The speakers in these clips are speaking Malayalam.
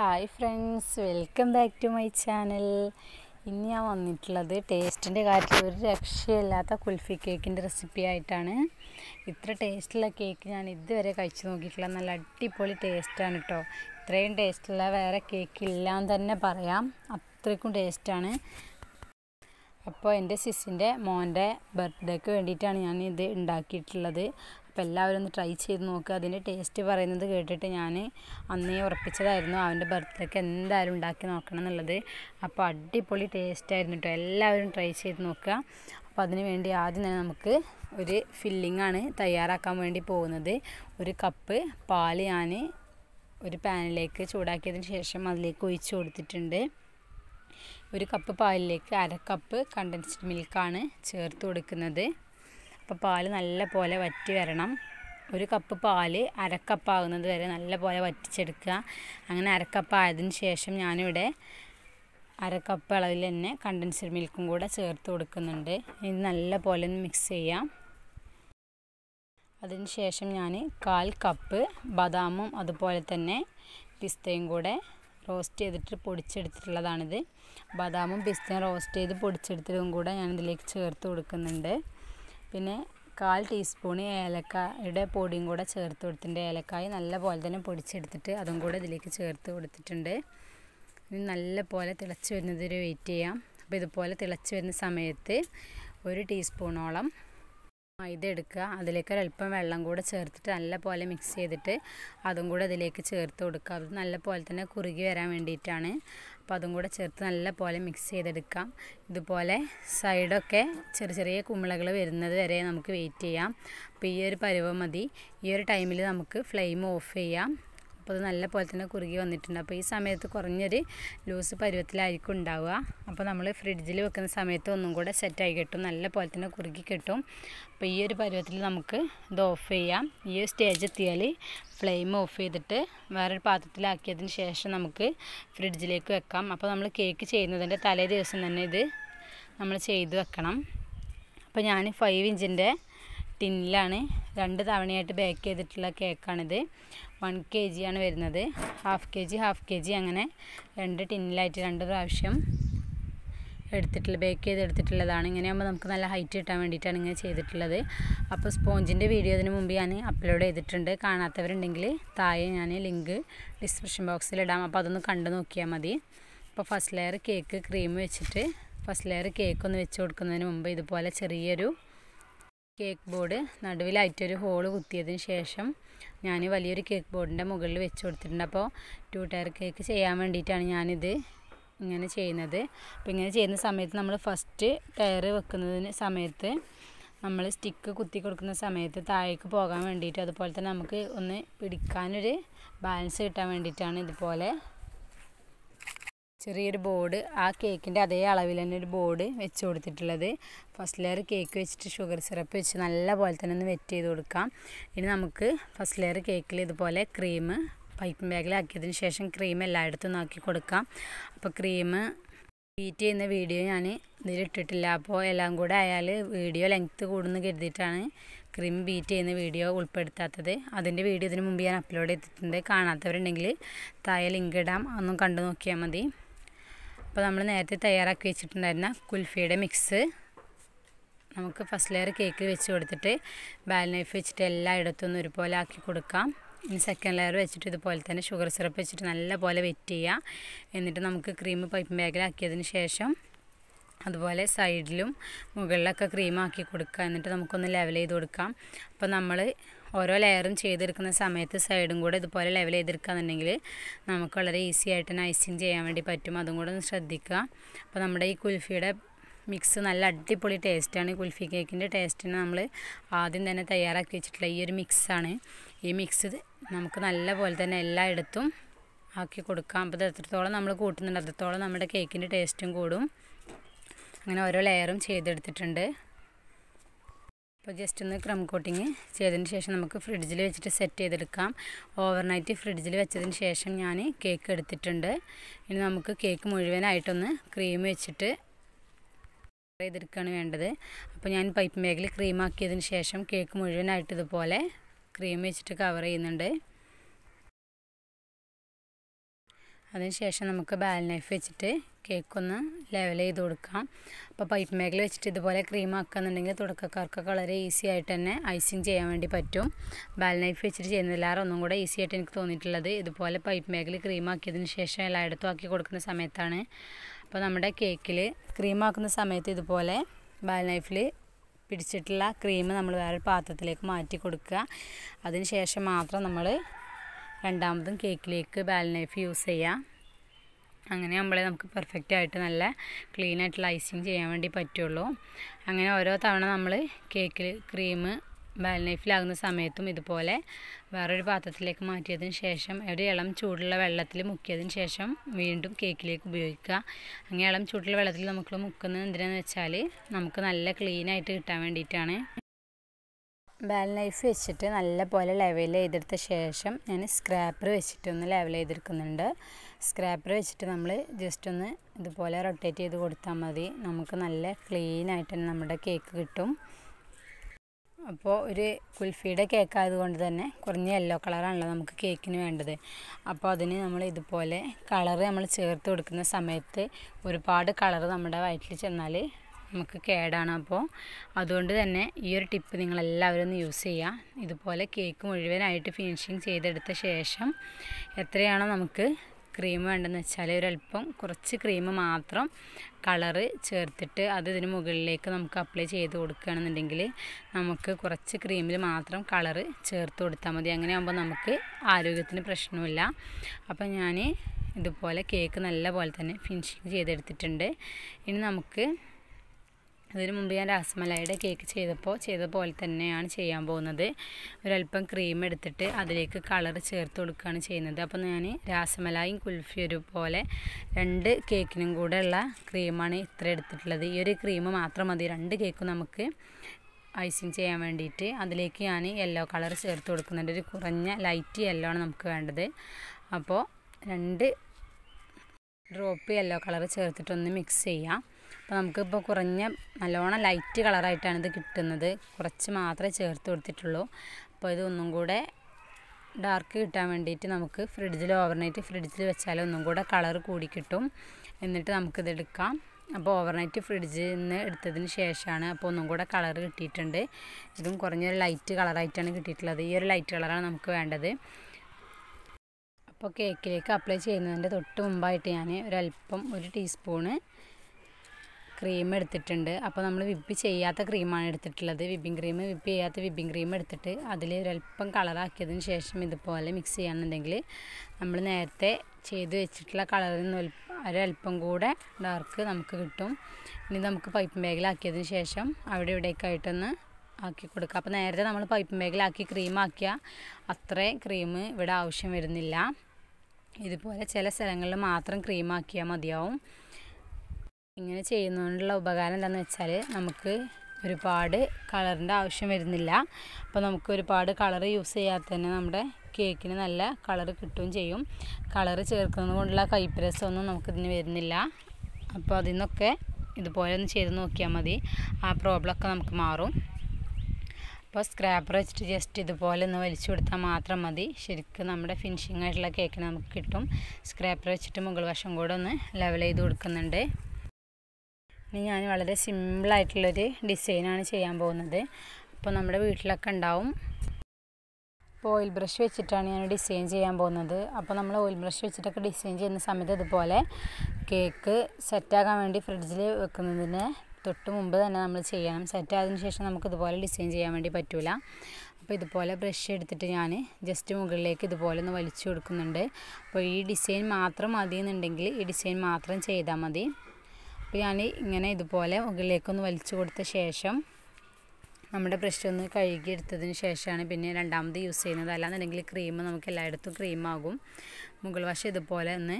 hi friends welcome back to my channel ഇന്ന് ഞാൻ വന്നിട്ടുള്ളത് ടേസ്റ്റിൻ്റെ കാര്യത്തിൽ ഒരു രക്ഷയില്ലാത്ത കുൽഫി കേക്കിൻ്റെ റെസിപ്പി ആയിട്ടാണ് ഇത്ര ടേസ്റ്റുള്ള കേക്ക് ഞാൻ ഇതുവരെ കഴിച്ചു നോക്കിയിട്ടില്ല നല്ല അടിപൊളി ടേസ്റ്റാണ് കേട്ടോ ഇത്രയും ടേസ്റ്റുള്ള വേറെ കേക്ക് ഇല്ലാന്ന് തന്നെ പറയാം അത്രയ്ക്കും ടേസ്റ്റാണ് അപ്പോൾ എൻ്റെ സിസിൻ്റെ മോൻ്റെ ബർത്ത്ഡേക്ക് വേണ്ടിയിട്ടാണ് ഞാൻ ഇത് ഉണ്ടാക്കിയിട്ടുള്ളത് അപ്പോൾ എല്ലാവരും ഒന്ന് ട്രൈ ചെയ്ത് നോക്കുക അതിൻ്റെ ടേസ്റ്റ് പറയുന്നത് കേട്ടിട്ട് ഞാൻ അന്നേ ഉറപ്പിച്ചതായിരുന്നു അവൻ്റെ ബർത്ത്ഡേക്ക് എന്തായാലും ഉണ്ടാക്കി നോക്കണം എന്നുള്ളത് അപ്പോൾ അടിപൊളി ടേസ്റ്റ് ആയിരുന്നു കേട്ടോ എല്ലാവരും ട്രൈ ചെയ്ത് നോക്കുക അപ്പോൾ അതിന് വേണ്ടി ആദ്യം തന്നെ നമുക്ക് ഒരു ഫില്ലിംഗ് ആണ് തയ്യാറാക്കാൻ വേണ്ടി പോകുന്നത് ഒരു കപ്പ് പാൽ ഞാൻ ഒരു പാനിലേക്ക് ചൂടാക്കിയതിന് ശേഷം അതിലേക്ക് ഒഴിച്ചു കൊടുത്തിട്ടുണ്ട് ഒരു കപ്പ് പാലിലേക്ക് അര കപ്പ് കണ്ടൻസ്ഡ് മിൽക്കാണ് ചേർത്ത് കൊടുക്കുന്നത് അപ്പോൾ പാല് നല്ല പോലെ വറ്റി വരണം ഒരു കപ്പ് പാല് അരക്കപ്പാകുന്നത് വരെ നല്ല പോലെ വറ്റിച്ചെടുക്കുക അങ്ങനെ അരക്കപ്പായതിന് ശേഷം ഞാനിവിടെ അരക്കപ്പ് അളവിൽ തന്നെ കണ്ടൻസ്ഡ് മിൽക്കും കൂടെ ചേർത്ത് കൊടുക്കുന്നുണ്ട് ഇത് നല്ല പോലെ ഒന്ന് മിക്സ് ചെയ്യാം അതിന് ശേഷം ഞാൻ കാൽ കപ്പ് ബദാമും അതുപോലെ തന്നെ പിസ്തയും കൂടെ റോസ്റ്റ് ചെയ്തിട്ട് പൊടിച്ചെടുത്തിട്ടുള്ളതാണിത് ബദാമും പിസ്തയും റോസ്റ്റ് ചെയ്ത് പൊടിച്ചെടുത്തതും കൂടെ ഞാൻ ഇതിലേക്ക് ചേർത്ത് കൊടുക്കുന്നുണ്ട് പിന്നെ കാൽ ടീസ്പൂൺ ഏലക്കായുടെ പൊടിയും കൂടെ ചേർത്ത് കൊടുത്തിട്ടുണ്ട് ഏലക്കായ് നല്ല പോലെ തന്നെ പൊടിച്ചെടുത്തിട്ട് അതും കൂടെ ഇതിലേക്ക് ചേർത്ത് കൊടുത്തിട്ടുണ്ട് ഇനി നല്ല പോലെ തിളച്ച് വരുന്നതിന് വരെ വെയിറ്റ് ചെയ്യാം അപ്പോൾ ഇതുപോലെ തിളച്ച് വരുന്ന സമയത്ത് ഒരു ടീസ്പൂണോളം മൈദ എടുക്കുക അതിലേക്ക് ഒരല്പം വെള്ളം കൂടെ ചേർത്തിട്ട് നല്ല പോലെ മിക്സ് ചെയ്തിട്ട് അതും കൂടെ അതിലേക്ക് ചേർത്ത് കൊടുക്കുക അത് നല്ല പോലെ തന്നെ കുറുകി വരാൻ വേണ്ടിയിട്ടാണ് അപ്പോൾ അതും കൂടെ ചേർത്ത് നല്ല പോലെ മിക്സ് ചെയ്തെടുക്കാം ഇതുപോലെ സൈഡൊക്കെ ചെറിയ ചെറിയ കുമ്പളകൾ വരുന്നത് വരെ നമുക്ക് വെയിറ്റ് ചെയ്യാം അപ്പോൾ ഈ ഒരു പരുവം മതി ഈ ഒരു ടൈമിൽ നമുക്ക് ഫ്ലെയിം ഓഫ് ചെയ്യാം അപ്പോൾ അത് നല്ല പോലെ തന്നെ കുറുകി വന്നിട്ടുണ്ട് അപ്പോൾ ഈ സമയത്ത് കുറഞ്ഞൊരു ലൂസ് പരുവത്തിലായിരിക്കും ഉണ്ടാവുക അപ്പോൾ നമ്മൾ ഫ്രിഡ്ജിൽ വെക്കുന്ന സമയത്ത് ഒന്നും കൂടെ സെറ്റായി കിട്ടും നല്ല പോലെ തന്നെ കുറുകി കിട്ടും അപ്പോൾ ഈ ഒരു പരുവത്തിൽ നമുക്ക് ഇത് ഓഫ് ചെയ്യാം ഈ ഒരു സ്റ്റേജ് എത്തിയാൽ ഫ്ലെയിം ഓഫ് ചെയ്തിട്ട് വേറൊരു പാത്രത്തിലാക്കിയതിന് ശേഷം നമുക്ക് ഫ്രിഡ്ജിലേക്ക് വെക്കാം അപ്പോൾ നമ്മൾ കേക്ക് ചെയ്യുന്നതിൻ്റെ തലേ ദിവസം തന്നെ ഇത് നമ്മൾ ചെയ്ത് വെക്കണം അപ്പോൾ ഞാൻ ഫൈവ് ഇഞ്ചിൻ്റെ ടിന്നിലാണ് രണ്ട് തവണയായിട്ട് ബേക്ക് ചെയ്തിട്ടുള്ള കേക്കാണിത് വൺ കെ ജിയാണ് വരുന്നത് half K G half K G അങ്ങനെ രണ്ട് ടിന്നിലായിട്ട് രണ്ട് പ്രാവശ്യം എടുത്തിട്ടുള്ള ബേക്ക് ചെയ്ത് എടുത്തിട്ടുള്ളതാണ് ഇങ്ങനെയാകുമ്പോൾ നമുക്ക് നല്ല ഹൈറ്റ് കിട്ടാൻ വേണ്ടിയിട്ടാണ് ഇങ്ങനെ ചെയ്തിട്ടുള്ളത് അപ്പോൾ സ്പോഞ്ചിൻ്റെ വീഡിയോ അതിന് മുമ്പ് ഞാൻ അപ്ലോഡ് ചെയ്തിട്ടുണ്ട് കാണാത്തവരുണ്ടെങ്കിൽ താഴെ ഞാൻ ലിങ്ക് ഡിസ്ക്രിപ്ഷൻ ബോക്സിൽ ഇടാം അപ്പോൾ അതൊന്ന് കണ്ടു നോക്കിയാൽ മതി അപ്പോൾ ഫസ്റ്റ് ലെയർ കേക്ക് ക്രീം വെച്ചിട്ട് ഫസ്റ്റ് ലെയർ കേക്ക് ഒന്ന് വെച്ച് കൊടുക്കുന്നതിന് മുമ്പ് ഇതുപോലെ ചെറിയൊരു കേക്ക് ബോർഡ് നടുവിലായിട്ടൊരു ഹോള് കുത്തിയതിന് ശേഷം ഞാൻ വലിയൊരു കേക്ക് ബോർഡിൻ്റെ മുകളിൽ വെച്ച് കൊടുത്തിട്ടുണ്ട് അപ്പോൾ ടു ടയർ കേക്ക് ചെയ്യാൻ വേണ്ടിയിട്ടാണ് ഞാനിത് ഇങ്ങനെ ചെയ്യുന്നത് അപ്പോൾ ഇങ്ങനെ ചെയ്യുന്ന സമയത്ത് നമ്മൾ ഫസ്റ്റ് ടയർ വെക്കുന്നതിന് സമയത്ത് നമ്മൾ സ്റ്റിക്ക് കുത്തി കൊടുക്കുന്ന സമയത്ത് താഴേക്ക് പോകാൻ വേണ്ടിയിട്ട് അതുപോലെ തന്നെ നമുക്ക് ഒന്ന് പിടിക്കാനൊരു ബാലൻസ് കിട്ടാൻ വേണ്ടിയിട്ടാണ് ഇതുപോലെ ചെറിയൊരു ബോർഡ് ആ കേക്കിൻ്റെ അതേ അളവിൽ തന്നെ ഒരു ബോർഡ് വെച്ച് കൊടുത്തിട്ടുള്ളത് ഫസ്റ്റ് ലെയർ കേക്ക് വെച്ചിട്ട് ഷുഗർ സിറപ്പ് വെച്ച് നല്ല പോലെ തന്നെ ഒന്ന് വെറ്റ് ചെയ്ത് കൊടുക്കാം ഇനി നമുക്ക് ഫസ്റ്റ് ലെയർ കേക്കിൽ ഇതുപോലെ ക്രീം പൈപ്പിംഗ് ബാഗിലാക്കിയതിന് ശേഷം ക്രീം എല്ലായിടത്തും ആക്കി കൊടുക്കാം അപ്പോൾ ക്രീം ബീറ്റ് ചെയ്യുന്ന വീഡിയോ ഞാൻ ഇതിലിട്ടിട്ടില്ല അപ്പോൾ എല്ലാം കൂടെ ആയാൽ വീഡിയോ ലെങ്ത്ത് കൂടുന്നു കരുതിയിട്ടാണ് ക്രീം ബീറ്റ് ചെയ്യുന്ന വീഡിയോ ഉൾപ്പെടുത്താത്തത് അതിൻ്റെ വീഡിയോ ഇതിന് മുമ്പ് ഞാൻ അപ്ലോഡ് ചെയ്തിട്ടുണ്ട് കാണാത്തവരുണ്ടെങ്കിൽ താഴെ ലിങ്ക് ഇടാം ഒന്നും കണ്ടു നോക്കിയാൽ മതി അപ്പോൾ നമ്മൾ നേരത്തെ തയ്യാറാക്കി വെച്ചിട്ടുണ്ടായിരുന്ന കുൽഫിയുടെ മിക്സ് നമുക്ക് ഫസ്റ്റ് ലെയർ കേക്കിൽ വെച്ച് കൊടുത്തിട്ട് ബാൽ നൈഫ് വെച്ചിട്ട് എല്ലായിടത്തും ഒരുപോലെ ആക്കി കൊടുക്കാം ഇനി സെക്കൻഡ് ലെയർ വെച്ചിട്ട് ഇതുപോലെ തന്നെ ഷുഗർ സിറപ്പ് വെച്ചിട്ട് നല്ല പോലെ വെറ്റ് ചെയ്യാം എന്നിട്ട് നമുക്ക് ക്രീം പൈപ്പ് ബാഗിലാക്കിയതിന് ശേഷം അതുപോലെ സൈഡിലും മുകളിലൊക്കെ ആക്കി കൊടുക്കുക എന്നിട്ട് നമുക്കൊന്ന് ലെവൽ ചെയ്ത് കൊടുക്കാം അപ്പോൾ നമ്മൾ ഓരോ ലെയറും ചെയ്തെടുക്കുന്ന സമയത്ത് സൈഡും കൂടെ ഇതുപോലെ ലെവൽ ചെയ്തെടുക്കുകയെന്നുണ്ടെങ്കിൽ നമുക്ക് വളരെ ഈസി ആയിട്ട് നൈസിങ് ചെയ്യാൻ വേണ്ടി പറ്റും അതും കൂടെ ഒന്ന് ശ്രദ്ധിക്കുക അപ്പോൾ നമ്മുടെ ഈ കുൽഫിയുടെ മിക്സ് നല്ല അടിപൊളി ടേസ്റ്റാണ് കുൽഫി കേക്കിൻ്റെ ടേസ്റ്റിന് നമ്മൾ ആദ്യം തന്നെ തയ്യാറാക്കി വെച്ചിട്ടുള്ള ഈ ഒരു മിക്സാണ് ഈ മിക്സ് നമുക്ക് നല്ല പോലെ തന്നെ എല്ലായിടത്തും ആക്കി കൊടുക്കാം അപ്പോൾ എത്രത്തോളം നമ്മൾ കൂട്ടുന്നുണ്ട് അത്രത്തോളം നമ്മുടെ കേക്കിൻ്റെ ടേസ്റ്റും കൂടും അങ്ങനെ ഓരോ ലെയറും ചെയ്തെടുത്തിട്ടുണ്ട് അപ്പോൾ ജസ്റ്റ് ഒന്ന് ക്രം കോട്ടിങ് ചെയ്തതിന് ശേഷം നമുക്ക് ഫ്രിഡ്ജിൽ വെച്ചിട്ട് സെറ്റ് ചെയ്തെടുക്കാം ഓവർനൈറ്റ് ഫ്രിഡ്ജിൽ വെച്ചതിന് ശേഷം ഞാൻ കേക്ക് എടുത്തിട്ടുണ്ട് ഇനി നമുക്ക് കേക്ക് മുഴുവനായിട്ടൊന്ന് ക്രീം വെച്ചിട്ട് ചെയ്തെടുക്കുകയാണ് വേണ്ടത് അപ്പോൾ ഞാൻ പൈപ്പ് ബാഗിൽ ക്രീമാക്കിയതിന് ശേഷം കേക്ക് മുഴുവനായിട്ട് ഇതുപോലെ ക്രീം വെച്ചിട്ട് കവർ ചെയ്യുന്നുണ്ട് ശേഷം നമുക്ക് ബാലനൈഫ് വെച്ചിട്ട് കേക്കൊന്ന് ലെവൽ ചെയ്ത് കൊടുക്കാം അപ്പോൾ പൈപ്പ് മേഖല വെച്ചിട്ട് ഇതുപോലെ ക്രീം ആക്കുകയെന്നുണ്ടെങ്കിൽ തുടക്കക്കാർക്കൊക്കെ വളരെ ഈസി ആയിട്ട് തന്നെ ഐസിങ് ചെയ്യാൻ വേണ്ടി പറ്റും ബാൽ നൈഫ് വെച്ചിട്ട് ചെയ്യുന്നതിലാറ് ഒന്നും കൂടെ ഈസി ആയിട്ട് എനിക്ക് തോന്നിയിട്ടുള്ളത് ഇതുപോലെ പൈപ്പ് മേഖല ക്രീം ആക്കിയതിന് ശേഷം എല്ലായിടത്തും ആക്കി കൊടുക്കുന്ന സമയത്താണ് അപ്പോൾ നമ്മുടെ കേക്കിൽ ക്രീം ആക്കുന്ന സമയത്ത് ഇതുപോലെ ബാൽ നൈഫിൽ പിടിച്ചിട്ടുള്ള ക്രീം നമ്മൾ വേറൊരു പാത്രത്തിലേക്ക് മാറ്റി കൊടുക്കുക അതിന് ശേഷം മാത്രം നമ്മൾ രണ്ടാമതും കേക്കിലേക്ക് ബാൽ നൈഫ് യൂസ് ചെയ്യാം അങ്ങനെ നമ്മളെ നമുക്ക് പെർഫെക്റ്റ് ആയിട്ട് നല്ല ക്ലീൻ ആയിട്ടുള്ള ഐസിങ് ചെയ്യാൻ വേണ്ടി പറ്റുള്ളൂ അങ്ങനെ ഓരോ തവണ നമ്മൾ കേക്കിൽ ക്രീം ബാൽ സമയത്തും ഇതുപോലെ വേറൊരു പാത്രത്തിലേക്ക് മാറ്റിയതിന് ശേഷം ഒരു ഇളം ചൂടുള്ള വെള്ളത്തിൽ മുക്കിയതിന് ശേഷം വീണ്ടും കേക്കിലേക്ക് ഉപയോഗിക്കുക അങ്ങനെ ഇളം ചൂടുള്ള വെള്ളത്തിൽ നമുക്ക് മുക്കുന്നത് എന്തിനാന്ന് വെച്ചാൽ നമുക്ക് നല്ല ക്ലീൻ ആയിട്ട് കിട്ടാൻ വേണ്ടിയിട്ടാണ് ബാൽ നൈഫ് വെച്ചിട്ട് നല്ല പോലെ ലെവൽ ചെയ്തെടുത്ത ശേഷം ഞാൻ സ്ക്രാപ്പർ വെച്ചിട്ടൊന്ന് ലെവൽ ചെയ്തെടുക്കുന്നുണ്ട് സ്ക്രാപ്പർ വെച്ചിട്ട് നമ്മൾ ജസ്റ്റ് ഒന്ന് ഇതുപോലെ റൊട്ടേറ്റ് ചെയ്ത് കൊടുത്താൽ മതി നമുക്ക് നല്ല ക്ലീൻ ആയിട്ട് തന്നെ നമ്മുടെ കേക്ക് കിട്ടും അപ്പോൾ ഒരു കുൽഫിയുടെ കേക്ക് ആയതുകൊണ്ട് തന്നെ കുറഞ്ഞ യെല്ലോ കളറാണല്ലോ നമുക്ക് കേക്കിന് വേണ്ടത് അപ്പോൾ അതിന് നമ്മൾ ഇതുപോലെ കളർ നമ്മൾ ചേർത്ത് കൊടുക്കുന്ന സമയത്ത് ഒരുപാട് കളർ നമ്മുടെ വയറ്റിൽ ചെന്നാൽ നമുക്ക് കേടാണ് അപ്പോൾ അതുകൊണ്ട് തന്നെ ഈ ഒരു ടിപ്പ് നിങ്ങളെല്ലാവരും ഒന്ന് യൂസ് ചെയ്യുക ഇതുപോലെ കേക്ക് മുഴുവനായിട്ട് ഫിനിഷിങ് ചെയ്തെടുത്ത ശേഷം എത്രയാണോ നമുക്ക് ക്രീം വേണ്ടതെന്ന് വെച്ചാൽ ഒരല്പം കുറച്ച് ക്രീം മാത്രം കളറ് ചേർത്തിട്ട് അത് ഇതിന് മുകളിലേക്ക് നമുക്ക് അപ്ലൈ ചെയ്ത് കൊടുക്കുകയാണെന്നുണ്ടെങ്കിൽ നമുക്ക് കുറച്ച് ക്രീമിൽ മാത്രം കളറ് ചേർത്ത് കൊടുത്താൽ മതി അങ്ങനെ ആകുമ്പോൾ നമുക്ക് ആരോഗ്യത്തിന് പ്രശ്നമില്ല അപ്പം ഞാൻ ഇതുപോലെ കേക്ക് നല്ല പോലെ തന്നെ ഫിനിഷിങ് ചെയ്തെടുത്തിട്ടുണ്ട് ഇനി നമുക്ക് അതിന് മുമ്പ് ഞാൻ രാസമലായിയുടെ കേക്ക് ചെയ്തപ്പോൾ ചെയ്ത പോലെ തന്നെയാണ് ചെയ്യാൻ പോകുന്നത് ഒരല്പം ക്രീം എടുത്തിട്ട് അതിലേക്ക് കളർ ചേർത്ത് കൊടുക്കുകയാണ് ചെയ്യുന്നത് അപ്പോൾ ഞാൻ രാസമലായും കുൽഫി പോലെ രണ്ട് കേക്കിനും കൂടെ ഉള്ള ക്രീമാണ് ഇത്ര എടുത്തിട്ടുള്ളത് ഈ ഒരു ക്രീം മാത്രം മതി രണ്ട് കേക്കും നമുക്ക് ഐസിങ് ചെയ്യാൻ വേണ്ടിയിട്ട് അതിലേക്ക് ഞാൻ യെല്ലോ കളർ ചേർത്ത് കൊടുക്കുന്നുണ്ട് ഒരു കുറഞ്ഞ ലൈറ്റ് യെല്ലോ ആണ് നമുക്ക് വേണ്ടത് അപ്പോൾ രണ്ട് ഡ്രോപ്പ് യെല്ലോ കളർ ചേർത്തിട്ടൊന്ന് മിക്സ് ചെയ്യാം അപ്പോൾ നമുക്കിപ്പോൾ കുറഞ്ഞ നല്ലോണം ലൈറ്റ് കളറായിട്ടാണ് ഇത് കിട്ടുന്നത് കുറച്ച് മാത്രമേ ചേർത്ത് കൊടുത്തിട്ടുള്ളൂ അപ്പോൾ ഇത് ഒന്നും കൂടെ ഡാർക്ക് കിട്ടാൻ വേണ്ടിയിട്ട് നമുക്ക് ഫ്രിഡ്ജിൽ ഓവർനൈറ്റ് ഫ്രിഡ്ജിൽ വെച്ചാൽ ഒന്നും കൂടെ കളർ കൂടി കിട്ടും എന്നിട്ട് നമുക്കിത് എടുക്കാം അപ്പോൾ ഓവർനൈറ്റ് ഫ്രിഡ്ജിൽ നിന്ന് എടുത്തതിന് ശേഷമാണ് അപ്പോൾ ഒന്നും കൂടെ കളർ കിട്ടിയിട്ടുണ്ട് ഇതും കുറഞ്ഞൊരു ലൈറ്റ് കളറായിട്ടാണ് കിട്ടിയിട്ടുള്ളത് ഈ ഒരു ലൈറ്റ് കളറാണ് നമുക്ക് വേണ്ടത് അപ്പോൾ കേക്കിലേക്ക് അപ്ലൈ ചെയ്യുന്നതിൻ്റെ തൊട്ട് മുമ്പായിട്ട് ഞാൻ ഒരല്പം ഒരു ടീസ്പൂണ് ക്രീം എടുത്തിട്ടുണ്ട് അപ്പോൾ നമ്മൾ വിപ്പ് ചെയ്യാത്ത ക്രീമാണ് എടുത്തിട്ടുള്ളത് വിപ്പിംഗ് ക്രീം വിപ്പ് ചെയ്യാത്ത വിപ്പിംഗ് ക്രീം എടുത്തിട്ട് അതിൽ ഒരല്പം കളറാക്കിയതിന് ശേഷം ഇതുപോലെ മിക്സ് ചെയ്യാന്നുണ്ടെങ്കിൽ നമ്മൾ നേരത്തെ ചെയ്ത് വെച്ചിട്ടുള്ള കളറിൽ നിന്ന് ഒരല്പം കൂടെ ഡാർക്ക് നമുക്ക് കിട്ടും ഇനി നമുക്ക് പൈപ്പ് മേഖലാക്കിയതിന് ശേഷം അവിടെ ഇവിടേക്കായിട്ടൊന്ന് ആക്കി കൊടുക്കുക അപ്പോൾ നേരത്തെ നമ്മൾ പൈപ്പ് മേഖലാക്കി ക്രീം ആക്കിയ അത്രേ ക്രീം ഇവിടെ ആവശ്യം വരുന്നില്ല ഇതുപോലെ ചില സ്ഥലങ്ങളിൽ മാത്രം ക്രീമാക്കിയാൽ മതിയാവും ഇങ്ങനെ ചെയ്യുന്നതുകൊണ്ടുള്ള ഉപകാരം എന്താണെന്ന് വെച്ചാൽ നമുക്ക് ഒരുപാട് കളറിൻ്റെ ആവശ്യം വരുന്നില്ല അപ്പോൾ നമുക്ക് ഒരുപാട് കളർ യൂസ് ചെയ്യാതെ തന്നെ നമ്മുടെ കേക്കിന് നല്ല കളർ കിട്ടുകയും ചെയ്യും കളർ ചേർക്കുന്നത് കൊണ്ടുള്ള കൈപ്രസമൊന്നും നമുക്കിതിന് വരുന്നില്ല അപ്പോൾ അതിൽ നിന്നൊക്കെ ഇതുപോലെ ഒന്ന് ചെയ്ത് നോക്കിയാൽ മതി ആ പ്രോബ്ലമൊക്കെ നമുക്ക് മാറും അപ്പോൾ സ്ക്രാപ്പർ വെച്ചിട്ട് ജസ്റ്റ് ഇതുപോലെ ഒന്ന് വലിച്ചു കൊടുത്താൽ മാത്രം മതി ശരിക്കും നമ്മുടെ ഫിനിഷിംഗ് ആയിട്ടുള്ള കേക്കിന് നമുക്ക് കിട്ടും സ്ക്രാപ്പർ വെച്ചിട്ട് മുകൾ വശം കൂടെ ഒന്ന് ലെവൽ ചെയ്ത് കൊടുക്കുന്നുണ്ട് ഇനി ഞാൻ വളരെ സിമ്പിളായിട്ടുള്ളൊരു ഡിസൈനാണ് ചെയ്യാൻ പോകുന്നത് അപ്പോൾ നമ്മുടെ വീട്ടിലൊക്കെ ഉണ്ടാവും അപ്പോൾ ഓയിൽ ബ്രഷ് വെച്ചിട്ടാണ് ഞാൻ ഡിസൈൻ ചെയ്യാൻ പോകുന്നത് അപ്പോൾ നമ്മൾ ഓയിൽ ബ്രഷ് വെച്ചിട്ടൊക്കെ ഡിസൈൻ ചെയ്യുന്ന സമയത്ത് ഇതുപോലെ കേക്ക് സെറ്റാകാൻ വേണ്ടി ഫ്രിഡ്ജിൽ വെക്കുന്നതിന് തൊട്ട് മുമ്പ് തന്നെ നമ്മൾ ചെയ്യണം സെറ്റായതിന് ശേഷം നമുക്ക് ഇതുപോലെ ഡിസൈൻ ചെയ്യാൻ വേണ്ടി പറ്റില്ല അപ്പോൾ ഇതുപോലെ ബ്രഷ് എടുത്തിട്ട് ഞാൻ ജസ്റ്റ് മുകളിലേക്ക് ഇതുപോലെ ഒന്ന് വലിച്ചു കൊടുക്കുന്നുണ്ട് അപ്പോൾ ഈ ഡിസൈൻ മാത്രം മതി എന്നുണ്ടെങ്കിൽ ഈ ഡിസൈൻ മാത്രം ചെയ്താൽ മതി അപ്പോൾ ഞാൻ ഇങ്ങനെ ഇതുപോലെ മുകളിലേക്കൊന്ന് വലിച്ചു കൊടുത്ത ശേഷം നമ്മുടെ ബ്രഷ് ഒന്ന് കഴുകി എടുത്തതിന് ശേഷമാണ് പിന്നെ രണ്ടാമത് യൂസ് ചെയ്യുന്നത് അല്ലാന്നുണ്ടെങ്കിൽ ക്രീം നമുക്ക് എല്ലായിടത്തും ക്രീമാകും മുകൾ വശം ഇതുപോലെ ഒന്ന്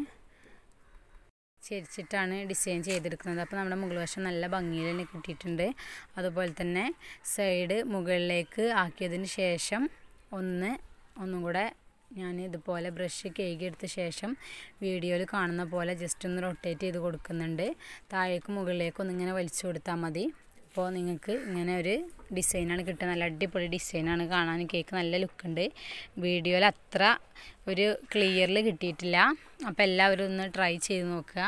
ചിരിച്ചിട്ടാണ് ഡിസൈൻ ചെയ്തെടുക്കുന്നത് അപ്പോൾ നമ്മുടെ മുകൾ വശം നല്ല ഭംഗിയിൽ തന്നെ കിട്ടിയിട്ടുണ്ട് അതുപോലെ തന്നെ സൈഡ് മുകളിലേക്ക് ആക്കിയതിന് ശേഷം ഒന്ന് ഒന്നും കൂടെ ഞാൻ ഇതുപോലെ ബ്രഷ് കഴുകിയെടുത്ത ശേഷം വീഡിയോയിൽ കാണുന്ന പോലെ ജസ്റ്റ് ഒന്ന് റൊട്ടേറ്റ് ചെയ്ത് കൊടുക്കുന്നുണ്ട് താഴേക്ക് മുകളിലേക്ക് ഒന്നിങ്ങനെ വലിച്ചു കൊടുത്താൽ മതി അപ്പോൾ നിങ്ങൾക്ക് ഇങ്ങനെ ഒരു ഡിസൈനാണ് കിട്ടുക നല്ല അടിപൊളി ഡിസൈനാണ് കാണാൻ കേക്ക് നല്ല ലുക്കുണ്ട് വീഡിയോയിൽ അത്ര ഒരു ക്ലിയറിൽ കിട്ടിയിട്ടില്ല അപ്പോൾ എല്ലാവരും ഒന്ന് ട്രൈ ചെയ്ത് നോക്കുക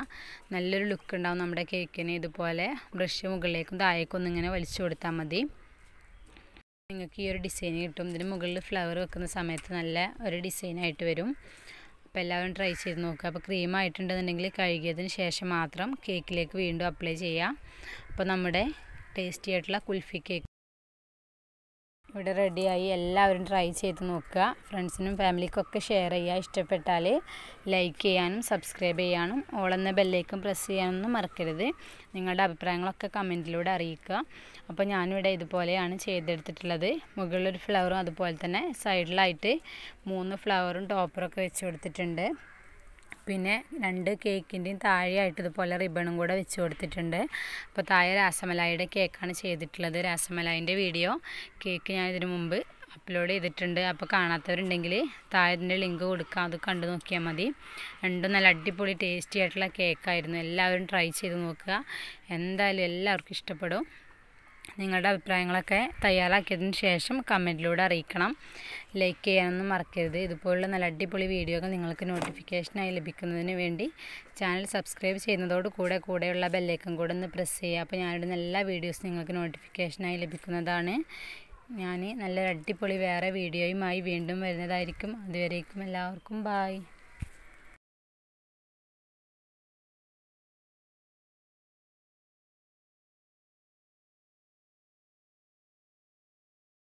നല്ലൊരു ലുക്ക് ഉണ്ടാവും നമ്മുടെ കേക്കിന് ഇതുപോലെ ബ്രഷ് മുകളിലേക്കും താഴേക്കും ഒന്നിങ്ങനെ വലിച്ചു കൊടുത്താൽ മതി നിങ്ങൾക്ക് ഈ ഒരു ഡിസൈൻ കിട്ടും ഇതിന് മുകളിൽ ഫ്ലവർ വെക്കുന്ന സമയത്ത് നല്ല ഒരു ഡിസൈനായിട്ട് വരും അപ്പോൾ എല്ലാവരും ട്രൈ ചെയ്ത് നോക്കുക അപ്പോൾ ക്രീം ആയിട്ടുണ്ടെന്നുണ്ടെങ്കിൽ കഴുകിയതിന് ശേഷം മാത്രം കേക്കിലേക്ക് വീണ്ടും അപ്ലൈ ചെയ്യുക അപ്പോൾ നമ്മുടെ ടേസ്റ്റി ആയിട്ടുള്ള കുൽഫി കേക്ക് ഇവിടെ റെഡിയായി എല്ലാവരും ട്രൈ ചെയ്ത് നോക്കുക ഫ്രണ്ട്സിനും ഫാമിലിക്കൊക്കെ ഷെയർ ചെയ്യുക ഇഷ്ടപ്പെട്ടാൽ ലൈക്ക് ചെയ്യാനും സബ്സ്ക്രൈബ് ചെയ്യാനും ഓളെന്ന ബെല്ലേക്കും പ്രസ് ചെയ്യാനൊന്നും മറക്കരുത് നിങ്ങളുടെ അഭിപ്രായങ്ങളൊക്കെ കമൻറ്റിലൂടെ അറിയിക്കുക അപ്പോൾ ഞാനിവിടെ ഇതുപോലെയാണ് ചെയ്തെടുത്തിട്ടുള്ളത് മുകളിലൊരു ഫ്ലവറും അതുപോലെ തന്നെ സൈഡിലായിട്ട് മൂന്ന് ഫ്ലവറും ടോപ്പറൊക്കെ വെച്ച് കൊടുത്തിട്ടുണ്ട് പിന്നെ രണ്ട് കേക്കിൻ്റെയും താഴെയായിട്ട് ഇതുപോലെ റിബണും കൂടെ വെച്ച് കൊടുത്തിട്ടുണ്ട് അപ്പോൾ താഴെ രാസമലായിയുടെ കേക്കാണ് ചെയ്തിട്ടുള്ളത് രാസമലായിൻ്റെ വീഡിയോ കേക്ക് ഞാൻ ഇതിനു മുമ്പ് അപ്ലോഡ് ചെയ്തിട്ടുണ്ട് അപ്പോൾ കാണാത്തവരുണ്ടെങ്കിൽ താഴെ ലിങ്ക് കൊടുക്കാം അത് കണ്ടു നോക്കിയാൽ മതി രണ്ടും നല്ല അടിപൊളി ടേസ്റ്റി ആയിട്ടുള്ള കേക്കായിരുന്നു എല്ലാവരും ട്രൈ ചെയ്ത് നോക്കുക എന്തായാലും എല്ലാവർക്കും ഇഷ്ടപ്പെടും നിങ്ങളുടെ അഭിപ്രായങ്ങളൊക്കെ തയ്യാറാക്കിയതിന് ശേഷം കമൻറ്റിലൂടെ അറിയിക്കണം ലൈക്ക് ചെയ്യാനൊന്നും മറക്കരുത് ഇതുപോലുള്ള നല്ല അടിപൊളി വീഡിയോകൾ നിങ്ങൾക്ക് നോട്ടിഫിക്കേഷനായി ലഭിക്കുന്നതിന് വേണ്ടി ചാനൽ സബ്സ്ക്രൈബ് ചെയ്യുന്നതോട് കൂടെ കൂടെയുള്ള ബെല്ലേക്കും കൂടെ ഒന്ന് പ്രസ് ചെയ്യുക അപ്പോൾ ഞാനിടുന്ന എല്ലാ വീഡിയോസും നിങ്ങൾക്ക് നോട്ടിഫിക്കേഷനായി ലഭിക്കുന്നതാണ് ഞാൻ നല്ലൊരു അടിപൊളി വേറെ വീഡിയോയുമായി വീണ്ടും വരുന്നതായിരിക്കും അതുവരേക്കും എല്ലാവർക്കും ബായ്